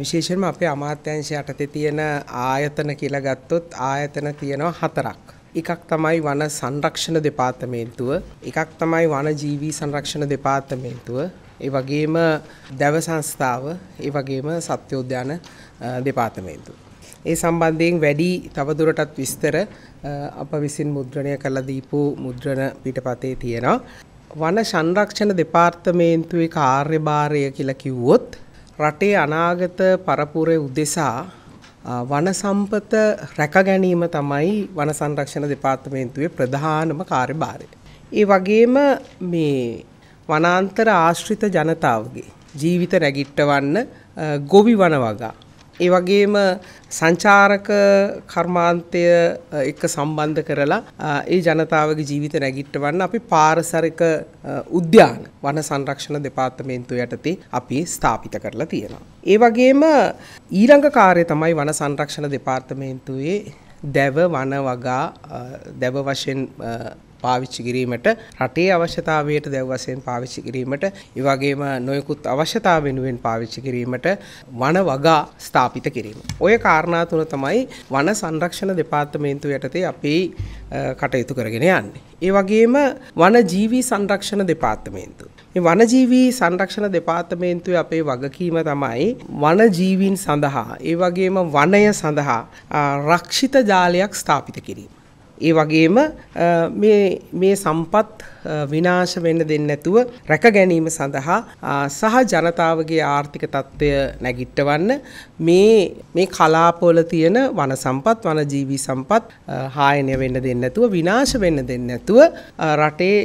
විශේෂයෙන්ම අපේ අමාත්‍යංශ යටතේ තියෙන ආයතන කියලා ගත්තොත් ආයතන තියෙනවා හතරක්. එකක් තමයි වන සංරක්ෂණ දෙපාර්තමේන්තුව, එකක් තමයි වන ජීවි සංරක්ෂණ දෙපාර්තමේන්තුව, ඒ වගේම දැව සංස්ථාව, ඒ වගේම සත්‍යෝද්‍යාන දෙපාර්තමේන්තුව. ඒ සම්බන්ධයෙන් වැඩි තවදුරටත් විස්තර අප විසින් මුද්‍රණය කළ දීපු මුද්‍රණ පිටපතේ තියෙනවා. වන සංරක්ෂණ දෙපාර්තමේන්තුවේ කාර්යභාරය කියලා කිව්වොත් රටේ අනාගත පරපුරේ උදෙසා වන සම්පත රැක ගැනීම තමයි වන සංරක්ෂණ දෙපාර්තමේන්තුවේ ප්‍රධානම කාර්යභාරය. ඒ වගේම මේ වනාන්තර ආශ්‍රිත ජනතාවගේ ජීවිත රැගිට්ටවන්න ගොවි වන වගා ඒ වගේම සංචාරක කර්මාන්තය එක්ක සම්බන්ධ කරලා ඒ ජනතාවගේ ජීවිත නැගිට්ටවන්න අපි පාරසරික උද්‍යාන වන සංරක්ෂණ දෙපාර්තමේන්තුව යටතේ අපි ස්ථාපිත කරලා තියෙනවා. ඒ වගේම ඊළඟ කාර්යය තමයි වන සංරක්ෂණ දෙපාර්තමේන්තුවේ දැව වන වගා දැව වශයෙන් පාවිච්චි කිරීමට රටේ අවශ්‍යතාවයට දැව වශයෙන් පාවිච්චි කිරීමට ඒ වගේම නොයෙකුත් අවශ්‍යතාව වෙනුවෙන් පාවිච්චි කිරීමට වන වගා ස්ථාපිත කිරීම. ওই කාරණා තුන තමයි වන සංරක්ෂණ දෙපාර්තමේන්තුව යටතේ අපි කටයුතු කරගෙන යන්නේ. ඒ වගේම වන ජීවි සංරක්ෂණ දෙපාර්තමේන්තුව මේ වනජීවී සංරක්ෂණ දෙපාර්තමේන්තුවේ අපේ වගකීම තමයි වනජීවීන් සඳහා ඒ වගේම වනය සඳහා රක්ෂිත ජාලයක් ස්ථාපිත කිරීම. ඒ වගේම මේ සම්පත් විනාශ වෙන්න දෙන්න නැතුව රැක ගැනීම සඳහා සහ ජනතාවගේ ආර්ථික තත්ත්වය නැගිට්ටවන්න මේ මේ කලාපොල තියෙන වන සම්පත් වනජීවී සම්පත් හායනය වෙන්න දෙන්න නැතුව විනාශ වෙන්න දෙන්න නැතුව රටේ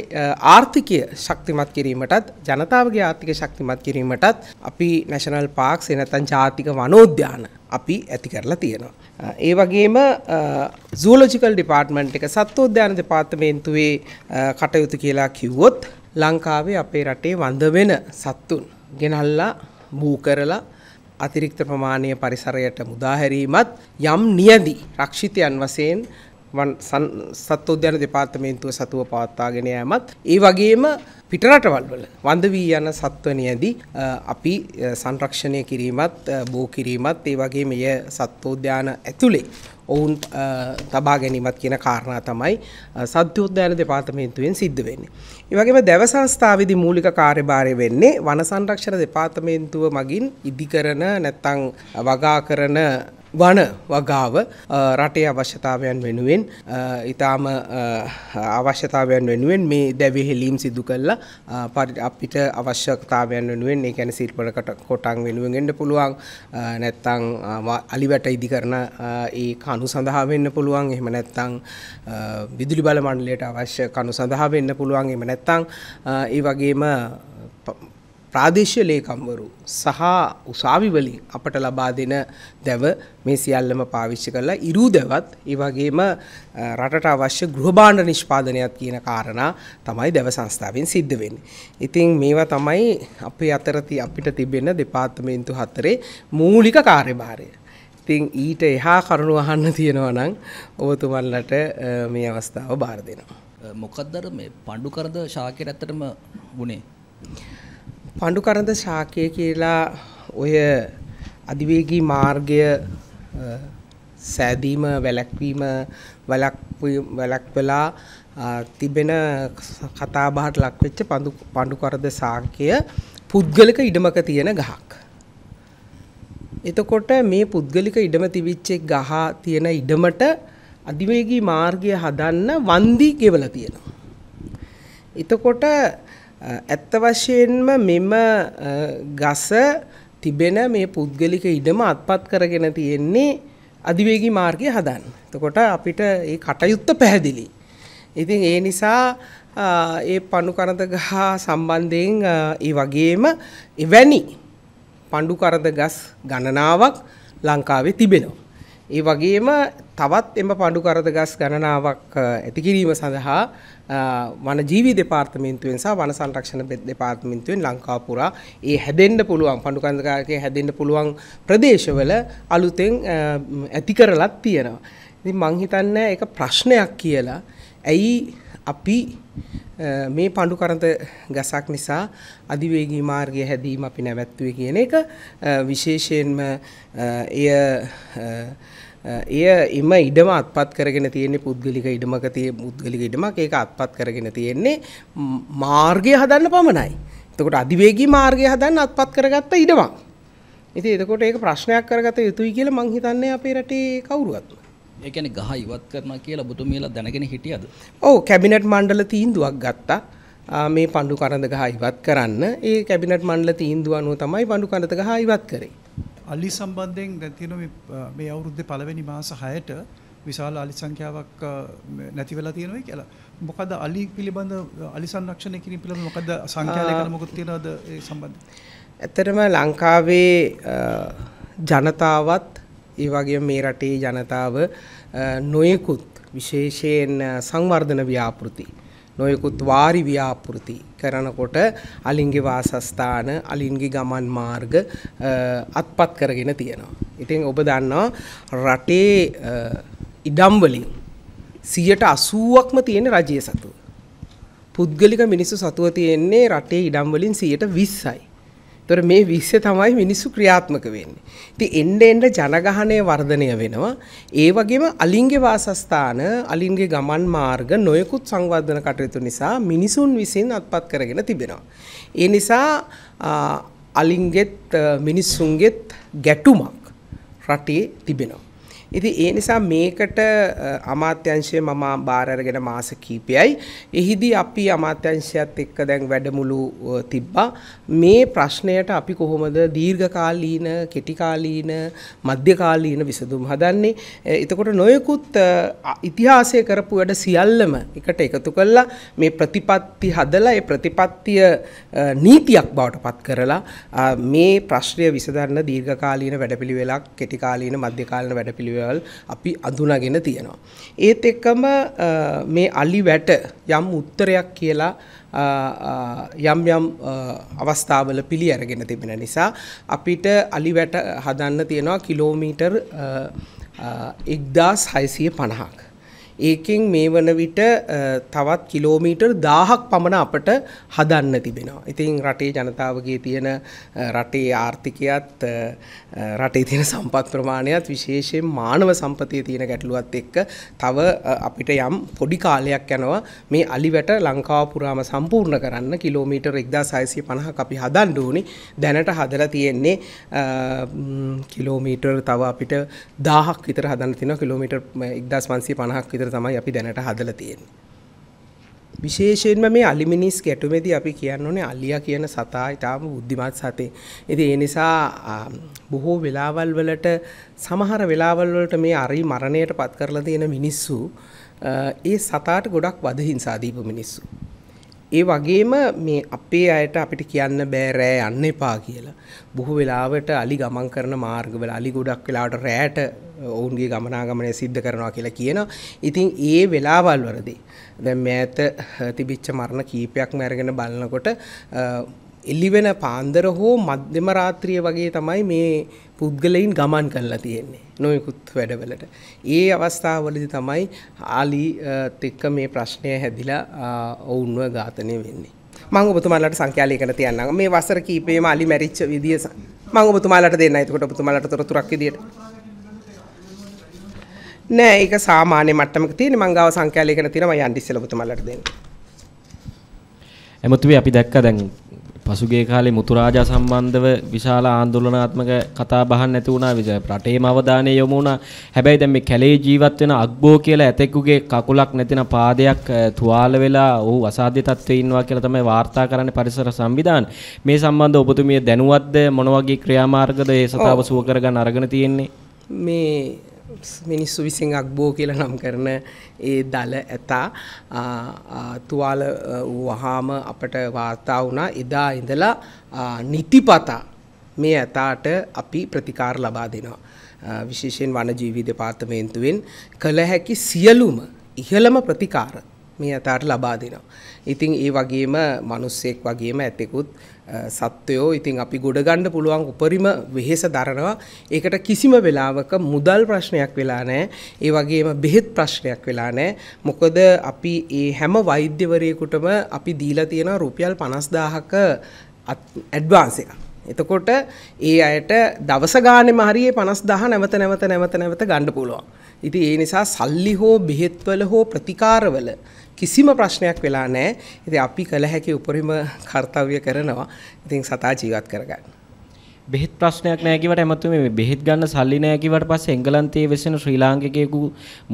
ආර්ථිකය ශක්තිමත් කිරීමටත් ජනතාවගේ ආර්ථික ශක්තිමත් කිරීමටත් අපි නැශනල් පාක්ස් එනතන් ජාතික වනෝද්‍යාන අපි ඇති කරලා තියෙනවා. ඒ වගේම සූලෝජිකල් ඩිපාර්ට්මන්ට් එක සත්වෝද්‍යාන දෙපාර්තමේන්තුවේ කටයුතු කියලා කිව්වොත් ලංකාවේ අපේ රටේ වඳ වෙන සත්තුන් ගෙනල්ලා බූ කරලා අතිරික්ත ප්‍රමාණය පරිසරයට මුදාහැරීමත් යම් නියදි රක්ෂිතයන් වශයෙන් වන් සත්වෝද්‍යාන දෙපාර්තමේන්තුව සතුව පවත්වාගෙන යෑමත් ඒ වගේම පිටරටවල් වල වඳ වී යන සත්වනයදී අපි සංරක්ෂණය කිරීමත් බෝ කිරීමත් ඒ වගේ මෙය සත්වෝද්‍යාන ඇතුළේ ඔවුන් තබා ගැනීමත් කියන කාරණා තමයි සද්‍යෝද්‍යාන දෙපාර්තමේන්තුවෙන් සිද්ධ වෙන්නේ. ඒ වගේම දැව සංස්ථාවේදී මූලික කාර්යභාරය වෙන්නේ වන සංරක්ෂණ දෙපාර්තමේන්තුව මගින් ඉදිකරන නැත්නම් වගා කරන වන වගාව රටේ අවශ්‍යතාවයන් වෙනුවෙන් ඉතාම අවශ්‍යතාවයන් වෙනුවෙන් මේ දැවිහෙලීම් සිදු කල්ලා පරි අපිට අවශ්‍යතාවයන් වෙනුවෙන් ඒ ැන සිල්පලකට කොටන් වෙනුවෙන් එන්න පුළුවන් නැත්තං අලිවැට ඉදි කරන ඒ කණු සඳහා වෙන්න පුළුවන් එහෙම නැත්තං විදුලි බල මණ්ඩලයට අවශ්‍ය කණු සඳහා වෙන්න පුළුවන් එම නැත්තං ඒ වගේම ප්‍රාදේශීය ලේකම්වරු සහ උසාවි වලින් අපට ලබා දෙන දැව මේ සියල්ලම පාවිච්චි කරලා ඉරූ දැවත් ඒ වගේම රටට අවශ්‍ය ගෘහ භාණ්ඩ නිෂ්පාදනයත් කියන කාරණා තමයි දැව සංස්ථාවෙන් සිද්ධ වෙන්නේ. ඉතින් මේවා තමයි අපේ අතර අපිට තිබෙන දෙපාර්තමේන්තු හතරේ මූලික කාර්යභාරය. ඉතින් ඊට එහා කරුණු අහන්න තියෙනවා නම් ඔබතුමන්ලට මේ අවස්ථාව බාර දෙනවා. මොකක්දර මේ පණ්ඩුකරද ශාකයට ඇත්තටම වුණේ? පණ්ඩුකරඳ ශාකය කියලා ඔය අධිවේගී මාර්ගය සෑදීම වැළැක්වීම වැළැක්වලා තිබෙන කතාබහට ලක්වෙච්ච පඳු පණ්ඩුකරද ශාකය පුද්ගලික ඉඩමක තියෙන ගහක්. එතකොට මේ පුද්ගලික ඉඩම තිබිච්චෙක් ගහ තියෙන ඉඩමට අධිවේගී මාර්ගය හදන්න වන්දී ගෙවල තියෙනවා. එතකොට ඇත්ත වශයෙන්ම මෙම ගස තිබෙන මේ පුද්ගලික ඉඩම අත්පත් කරගෙන තියෙන්නේ අධිවේගී මාර්ගය හදන්න. එතකොට අපිට ඒ කටයුත්ත පැහැදිලි. ඉතින් ඒ නිසා ඒ පණු කරද ගහ සම්බන්ධයෙන් ඒ වගේම එවැනි පණ්ඩු කරද ගස් ගණනාවක් ලංකාවේ තිබෙනවා. ඒ වගේම තවත් එම පණ්ඩු කරදගස් ගණනාවක් ඇතිකිරීම සඳහා වන ජීවි දෙපාර්තමින්තුවෙන් සහ වන සංරක්ෂණ දෙපාර්තමින්තුවෙන් ලංකාපුරා ඒ හැදෙන්න පුළුවන් පණ්ඩු කරදගාකේ හැදෙන්න පුළුවන් ප්‍රදේශවල අලුතෙන් ඇති කරලත් තියෙනවා. ඉතින් මං හිතන්නේ ඒක ප්‍රශ්නයක් කියලා. ඇයි අපි මේ පණ්ඩු කරන්ත ගසක් නිසා අධිවේගී මාර්ගය හැදීම අපි නැවැත්තුවේ කියන එක විශේෂයෙන්ම එය එය එම ඉඩම අත්පත් කරගෙන තියෙන්නේ පුද්ගලික ඉඩමක තිය පුද්ගලික ඉඩමක් ඒක අත්පත් කරගෙන තියෙන්නේ මාර්ගය හදන්න පමණයි. එතකොට අධිවේගී මාර්ගය හදන්න අත්පත් කරගත්ත ඉඩමක්. ඉතින් එතකොට ඒක ප්‍රශ්නයක් කරගත යුතුයි කියලා මං හිතන්නේ අපේ රටේ කවුරුවත්. ඒකැන ගහ ඉවත් කරන කියලා බුදු මේලා දැනගෙන හිටියද. ඕ කැබිනට් මණ්ඩල තීන්දුවක් ගත්තා මේ පණ්ඩු කරඳ ගහ ඉවත් කරන්න ඒ කැබිනට් මණ්ඩල තීන්දුව අනුව තමයි පණ්ඩු කරඳ ගහ ඉවත් කරේ. අලි සම්බන්ධයෙන් දැතින මේ අවුරුද්ධ පළවෙනි මාස හයට විශාල අලි සංඛ්‍යාවක් නැති වෙලා තියෙනවා කියලා. මොකද අලි පිළිබඳ අලි සංරක්ෂණය කිරීම පිළිබඳ මොකද සංඛ්‍යා ලේඛන මොකද තියනවද ඒ සම්බන්ධයෙන්? ඇත්තටම ලංකාවේ ජනතාවත් ඒ වගේ මේ රටේ ජනතාව නොයෙකුත් විශේෂයෙන් සංවර්ධන ව්‍යාපෘති නොයෙකුත් වාරි ව්‍යාපෘති කරනකොට අලින්ගේ වාසස්ථාන අලින්ගේ ගමන් මාර්ග අත්පත් කරගෙන තියෙනවා. ඉතින් ඔබ දන්නවා රටේ ඉඩම් වලින් 80%ක්ම තියෙන රජයේ සතු. පුද්ගලික මිනිස්සු සතුව තියෙන්නේ රටේ ඉඩම් වලින් 20%යි. තොර මේ විශ්ය තමයි මිනිස්සු ක්‍රියාත්මක වෙන්නේ. ඉතින් එන්න එන්න ජනගහනය වර්ධනය වෙනවා. ඒ වගේම අලින්ගේ වාසස්ථාන, අලින්ගේ ගමන් මාර්ග නොයෙකුත් සංවර්ධන කටයුතු නිසා මිනිසුන් විසින් අත්පත් කරගෙන තිබෙනවා. ඒ නිසා අලින්ගෙත් මිනිස්සුන්ගෙත් ගැටුමක් රටේ තිබෙනවා. ඉති ඒ නිසා මේකට අමාත්‍යංශය මම බාරගෙන මාස කීපයයි එහිදී අපි අමාත්‍යංශයත් එක්ක දැන් වැඩමුළු තිබ්බා මේ ප්‍රශ්නයට අපි කොහොමද දීර්ඝකාලීන කෙටිකාලීන මධ්‍යකාලීන විසඳුම් හදන්නේ එතකොට නොයකුත් ඉතිහාසය කරපු වැඩ සියල්ලම එකට එකතු කල්ලා මේ ප්‍රතිපත්ති හදලා ඒ ප්‍රතිපත්තිය නීතියක් බවට පත් කරලා මේ ප්‍රශ්නය විසඳන්න දීර්ඝකාලීන වැඩපිළිවෙලක් කෙටිකාලීන මධ්‍යකාලීන වැඩපිළිවෙලක් දේවල් අපි අඳුනගෙන තියෙනවා. ඒත් එක්කම මේ අලි වැට යම් උත්තරයක් කියලා යම් යම් අවස්ථාවල පිළි අරගෙන තිබෙන නිසා අපිට අලි වැට හදන්න තියෙනවා කිලෝමීටර් එක්දාස් හයිසිය පණහක්. ඒකෙන් මේ වන විට තවත් කිලෝමීටර් 1000ක් පමණ අපට හදන්න තිබෙනවා. ඉතින් රටේ ජනතාවගේ තියෙන රටේ ආර්ථිකයත් රටේ තියෙන සම්පත් ප්‍රමාණයත් විශේෂයෙන් මානව සම්පතේ තියෙන ගැටලුවත් එක්ක තව අපිට යම් පොඩි කාලයක් යනවා මේ අලිවැට ලංකාව පුරාම සම්පූර්ණ කරන්න කිලෝමීටර් 1650ක් අපි හදන්න ඕනි. දැනට හදලා තියෙන්නේ කිලෝමීටර් තව අපිට 1000ක් විතර හදන්න තියෙනවා කිලෝමීටර් 1550ක් විතර විදිහට තමයි අපි දැනට හදලා තියෙන්නේ. විශේෂයෙන්ම මේ අලිමිනිස් ගැටුමේදී අපි කියන්න ඕනේ අලියා කියන සතා ඊටාම බුද්ධිමත් සතේ. ඉතින් ඒ නිසා බොහෝ වෙලාවල් වලට සමහර වෙලාවල් වලට මේ අරි මරණයට පත් කරලා තියෙන මිනිස්සු ඒ සතාට ගොඩක් වද හිංසා දීපු මිනිස්සු. ඒ වගේම මේ අපේ අයට අපිට කියන්න බෑ රෑ යන්න එපා කියලා. බොහෝ වෙලාවට අලි ගමන් කරන මාර්ගවල අලි ගොඩක් වෙලාවට රෑට ඔවුන්ගේ ගමනාගමනය සිද්ධ කරනවා කියලා කියනවා. ඉතින් ඒ වෙලාවල් වලදී දැන් මෑත තිබිච්ච මරණ කීපයක්ම අරගෙන බලනකොට එල්ලිවෙන පාන්දර හෝ මධ්‍යම රාත්‍රිය වගේ තමයි මේ පුද්ගලයින් ගමන් කරලා තියෙන්නේ නොයකුත් වැඩවලට. ඒ අවස්ථාවලදි තමයි ආලි තෙක්ක මේ ප්‍රශ්නය හැදිලා ඔවුන්ව ඝාතනය වෙන්නේ. මං ඔබතුමාලට සංඛ්‍යාලයකට තියන්නම්. මේ වසර කීපෙම අලි මැරිච්ච විදිය මං ඔබතුමාලට දෙන්න. එතකොට ඔබතුමාලට තොරතුරක් විදියට. නෑ ඒක සාමාන්‍ය මට්ටමක තියෙන මං ගාව සංඛ්‍යාලයකට තියෙන මම යන්න ඉස්සෙල්ලා ඔබතුමාලට දෙන්න. එමුතුවේ අපි දැක්කා දැන් පසුගේ කාලේ මුතුරාජා සම්බන්ධව විශාල ආන්දෝලනාත්මක කතා බහක් නැති වුණා විජය රටේම අවධානය යොමු වුණා. හැබැයි දැන් මේ කැලේ ජීවත් වෙන අග්බෝ කියලා ඇතෙකුගේ කකුලක් නැතින පාදයක් තුවාල වෙලා ඔහු අසාධ්‍ය තත්ත්වයේ ඉන්නවා කියලා තමයි වාර්තා කරන්නේ පරිසර සංවිධාන. මේ සම්බන්ධව ඔබතුමිය දැනුවත්ද මොන වගේ ක්‍රියාමාර්ගද මේ සතාව සුව කරගන්න අරගෙන තියෙන්නේ? මේ මිනිස්සු විසින් අක්බෝ කියලා නම් කරන ඒ දල ඇතා තුවාල වහාම අපට වාර්තා වුණා එදා ඉඳලා නිතිපතා මේ ඇතාට අපි ප්‍රතිකාර ලබා දෙනවා. විශේෂයෙන් වනජීවී දෙපාර්තමේන්තුවෙන් කළ හැකි සියලුම ඉහළම ප්‍රතිකාර මේ ඇතාට ලබා දෙනවා. ඉතින් ඒ වගේම මිනිස්සෙක් වගේම ඇතෙකුත් සත්වයෝ ඉතින් අපි ගොඩගන්න පුළුවන් උපරිම වෙහෙස දරනවා ඒකට කිසිම වෙලාවක මුදල් ප්‍රශ්නයක් වෙලා නෑ ඒ වගේම බෙහෙත් ප්‍රශ්නයක් වෙලා නෑ මොකද අපි ඒ හැම වෛද්‍යවරයෙකුටම අපි දීලා තියෙන රුපියල් පනස්දාහක ඇඩ්වාන්ස එකක් එතකොට ඒ අයට දවස ගානෙම හරියේ 50000 නැවත නැවත නැවත නැවත ගන්න පුළුවන්. ඉතින් ඒ නිසා සල්ලි හෝ බෙහෙත්වල හෝ ප්‍රතිකාරවල කිසිම ප්‍රශ්නයක් වෙලා නැහැ. ඉතින් අපි කළ හැකි උපරිම කාර්යය කරනවා. ඉතින් සතා ජීවත් කරගන්න. බෙහෙත් ප්‍රශ්නයක් නැහැ කියවට එමතුමේ මේ බෙහෙත් ගන්න සල්ලි නැහැ කියවට පස්සේ එංගලන්තයේ වෙසෙන ශ්‍රී ලාංකිකයෙකු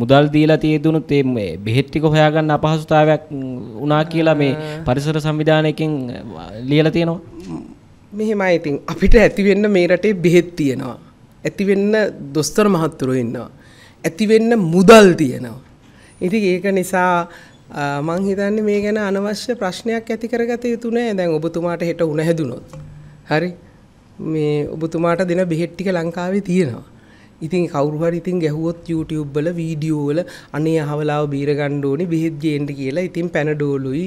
මුදල් දීලා තියදුනුත් මේ බෙහෙත් ටික හොයාගන්න අපහසුතාවයක් වුණා කියලා මේ පරිසර සංවිධානයකින් ලියලා තියෙනවා. මෙහෙම ඉතින් අපිට ඇතිවෙන්න මේ රටේ බෙහෙත් තියෙනවා. ඇතිවෙන්න දොස්තර මහත්තුරු ඉන්නවා. ඇතිවෙන්න මුදල් තියෙනවා. ඉතින් ඒක නිසා මං හිතන්නේ මේ ගැන අනවශ්‍ය ප්‍රශ්නයක් ඇති කරගත යුතු නෑ දැන් ඔබතුමාට හෙට උණ හැදුනොත්. හරි? මේ ඔබතුමාට දෙන බෙහෙත් ටික ලංකාවේ තියෙනවා. ඉතින් කවරුහරි ඉතින් ගැහුවොත් YouTube වල වීඩියෝ වල අනේ අහවලාව බීර ගන්න ඕනේ බෙහෙත් ගේන්න කියලා ඉතින් පැනඩෝලුයි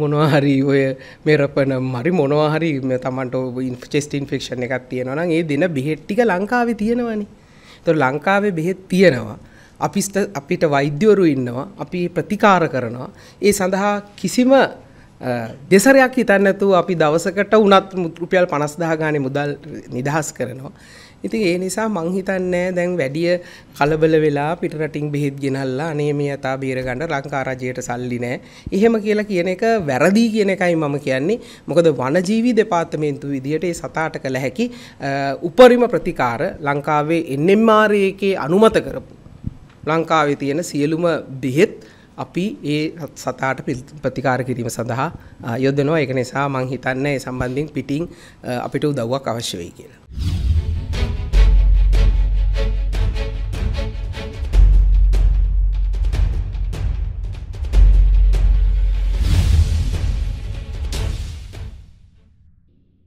මොනවා හරි ඔය මෙරපන හරි මොනවා හරි තමන්ට චෙස්ට් ඉන්ෆෙක්ෂන් එකක් තියෙනවා නම් ඒ දෙන බෙහෙත් ටික ලංකාවේ තියෙනවනේ. ඒතකොට ලංකාවේ බෙහෙත් තියෙනවා. අපිට අපිට වෛද්‍යවරු ඉන්නවා. අපි ප්‍රතිකාර කරනවා. ඒ සඳහා කිසිම දෙසරයක් හිතන්න නැතුව අපි දවසකට උනත් රුපියල් 50000 ගානේ මුදල් නිදහස් කරනවා. ඉතින් ඒ නිසා මං හිතන්නේ දැන් වැඩිය කලබල වෙලා පිටරටින් බෙහෙත් ගෙනල්ලා අනේ මේ යථා බේරගන්න ලංකා රජයට සල්ලි නැහැ. එහෙම කියලා කියන එක වැරදි කියන එකයි මම කියන්නේ. මොකද වනජීවි දෙපාර්තමේන්තුව විදියට ඒ සතාට කළ හැකි උපරිම ප්‍රතිකාර ලංකාවේ NMR එකේ අනුමත කරපු ලංකාවේ තියෙන සියලුම බෙහෙත් අපි ඒ සතාට ප්‍රතිකාර කිරීම සඳහා යොදනවා. ඒක නිසා මං හිතන්නේ ඒ සම්බන්ධයෙන් පිටින් අපිට උදව්වක් අවශ්‍ය වෙයි කියලා.